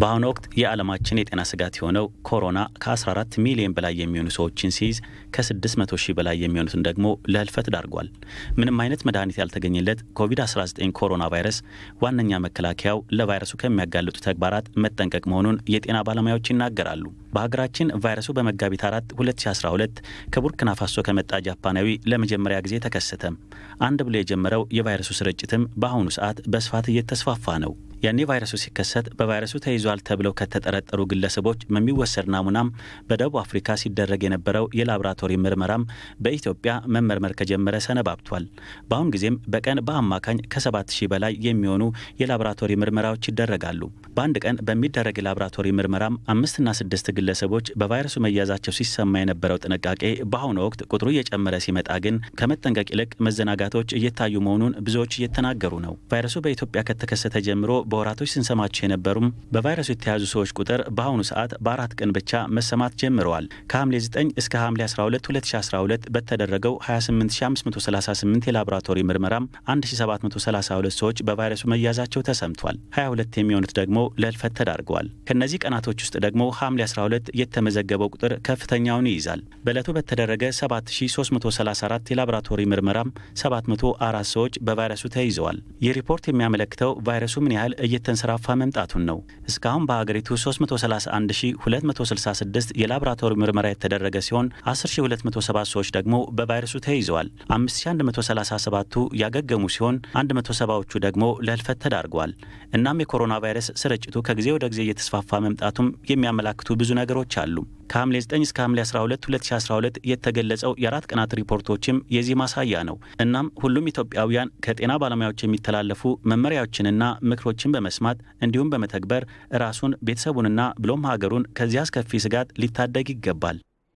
በአሁኑ ወቅት የዓለማችን የጤና ስጋት የሆነው ኮሮና ከ14 ሚሊዮን በላይ የሚሆኑ ሰዎችን ሲይዝ ከ600 ሺህ በላይ የሚሆኑትን ደግሞ ለህልፈት ዳርጓል። ምንም አይነት መድኃኒት ያልተገኘለት ኮቪድ-19 ኮሮና ቫይረስ ዋነኛ መከላከያው ለቫይረሱ ከሚያጋልጡ ተግባራት መጠንቀቅ መሆኑን የጤና ባለሙያዎች ይናገራሉ። በሀገራችን ቫይረሱ በመጋቢት 4 2012 ከቡርኪና ፋሶ ከመጣ ጃፓናዊ ለመጀመሪያ ጊዜ ተከሰተ። አንድ ብሎ የጀመረው የቫይረሱ ስርጭትም በአሁኑ ሰዓት በስፋት እየተስፋፋ ነው። ያኔ ቫይረሱ ሲከሰት በቫይረሱ ተይዟል ተብለው ከተጠረጠሩ ግለሰቦች በሚወሰድ ናሙናም በደቡብ አፍሪካ ሲደረግ የነበረው የላብራቶሪ ምርመራም በኢትዮጵያ መመርመር ከጀመረ ሰነባብቷል። በአሁን ጊዜም በቀን በአማካኝ ከ7000 በላይ የሚሆኑ የላብራቶሪ ምርመራዎች ይደረጋሉ። በአንድ ቀን በሚደረግ የላብራቶሪ ምርመራም አምስትና ስድስት ግለሰቦች በቫይረሱ መያዛቸው ሲሰማ የነበረው ጥንቃቄ በአሁኑ ወቅት ቁጥሩ እየጨመረ ሲመጣ ግን ከመጠንቀቅ ይልቅ መዘናጋቶች እየታዩ መሆኑን ብዙዎች እየተናገሩ ነው። ቫይረሱ በኢትዮጵያ ከተከሰተ ጀምሮ በወራቶች ስንሰማቸው የነበሩም በቫይረሱ የተያዙ ሰዎች ቁጥር በአሁኑ ሰዓት በአራት ቀን ብቻ መሰማት ጀምረዋል። ከሐምሌ 9 እስከ ሐምሌ 12 2012 በተደረገው 28538 የላቦራቶሪ ምርመራም 1732 ሰዎች በቫይረሱ መያዛቸው ተሰምቷል። 22 የሚሆኑት ደግሞ ለልፈት ተዳርገዋል። ከእነዚህ ቀናቶች ውስጥ ደግሞ ሐምሌ 12 የተመዘገበው ቁጥር ከፍተኛውን ይይዛል። በዕለቱ በተደረገ 7334 የላቦራቶሪ ምርመራም 704 ሰዎች በቫይረሱ ተይዘዋል። ይህ ሪፖርት የሚያመለክተው ቫይረሱ ምን ያህል እየተንሰራፋ መምጣቱን ነው። እስካሁን በሀገሪቱ 331266 የላቦራቶሪ ምርመራ የተደረገ ሲሆን 10207 ሰዎች ደግሞ በቫይረሱ ተይዘዋል። 5137ቱ ያገገሙ ሲሆን 170ዎቹ ደግሞ ለህልፈት ተዳርገዋል። እናም የኮሮና ቫይረስ ስርጭቱ ከጊዜ ወደ ጊዜ እየተስፋፋ መምጣቱም የሚያመላክቱ ብዙ ነገሮች አሉ። ከሐምሌ 9 እስከ ሐምሌ 12 2012 የተገለጸው የአራት ቀናት ሪፖርቶችም የዚህ ማሳያ ነው። እናም ሁሉም ኢትዮጵያውያን ከጤና ባለሙያዎች የሚተላለፉ መመሪያዎችንና ምክሮችን በመስማት እንዲሁም በመተግበር ራሱን ቤተሰቡንና ብሎም ሀገሩን ከዚህ አስከፊ ስጋት ሊታደግ ይገባል።